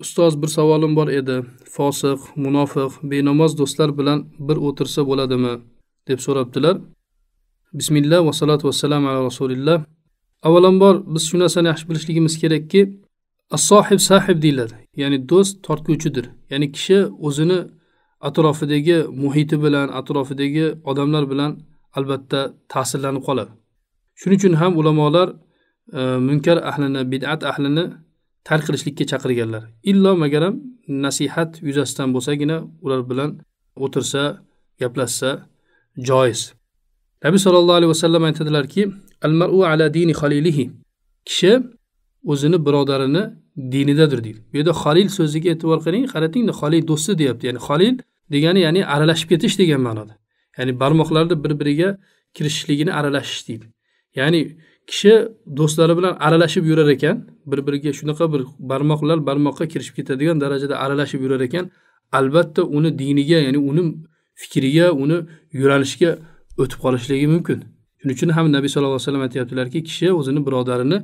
ustoz bir savolim bor edi fosiq munofiq benamoz do'stlar bilan bir o'tirsa bo'ladimi deb so'rabdilar bismillah va salatu vassalam ala rasulillah avvalambor biz shu narsani yaxshi bilishligimiz kerakki assohib sohib sahib deyiladi ya'ni do'st tortguvchidir ya'ni kishi o'zini atrofidagi muhiti bilan atrofidagi odamlar bilan albatta ta'sirlanib qoladi shuning uchun ham ulamolar e, munkar ahlini bid'at ahlini tark qilishlikka chaqirganlar illo magaram nasihat yuzasidan bo'lsagina ular bilan o'tirsa gaplashsa joiz nabiy sollallohu alayhi vasallam aytadilarki al maru ala dini xalilihi kishi o'zini birodarini dinidadir deydi bu yerda xalil so'ziga e'tibor qiling qaratingda xolil do'sti deyapti ya'ni xolil degani ya'ni aralashib ketish degan ma'noda ya'ni barmoqlarni bir biriga kirishishligini aralashish deydi ya'ni kishi do'stlari bilan aralashib yurar ekan bir biriga shunaqa bir barmoqlar barmoqqa kirishib ketadigan darajada aralashib yurar ekan albatta uni diniga ya'ni uni fikriga uni yuranishiga o'tib qolishligi mumkin shuning uchun ham nabiy sallallohu alayhi vasallam aytyaptilarki kishi o'zini birodarini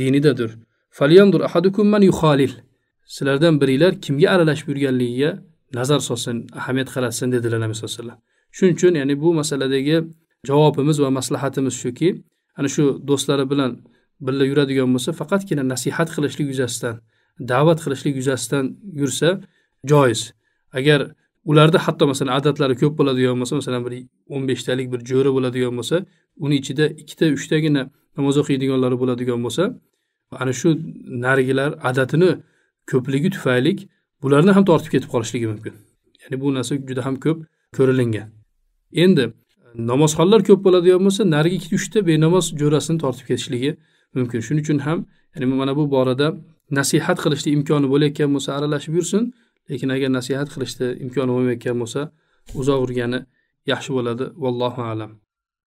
dinidadir falyandur ahadukum man yuxolil sizlardan biringlar kimga aralashib yurganligiga nazar solsin ahamiyat qaratsin dedilar nabiy sallallohu alayhi vasallam shuning uchun ya'ni bu masaladagi javobimiz va maslahatimiz shuki ana shu do'stlari bilan birga yuradigan bo'lsa faqatgina nasihat qilishlik yuzasidan da'vat qilishlik yuzasidan yursa joiz agar ularda hatto masalan adatlari ko'p bo'ladigan bo'lsa masalan bir o'n beshtalik bir jo'ra bo'ladigan bo'lsa uni ichida ikkita uchtagina namoz o'qiydiganlari bo'ladigan bo'lsa ana shu narigilar adatini ko'pligi tufayli bularni ham tortib ketib qolishligi mumkin ya'ni bu narsa juda ham ko'p ko'rilingan endi namozxonlar ko'p bo'ladigan bo'lsa narigi ikkita uchta benamoz jo'rasini tortib ketishligi mumkin shuning uchun ham ya'ni mana bu borada nasihat qilishni imkoni bo'layotgan bo'lsa aralashib yursin lekin agar nasihat qilishni imkoni bo'lmayotgan bo'lsa uzoq urgani yaxshi bo'ladi vallohu alam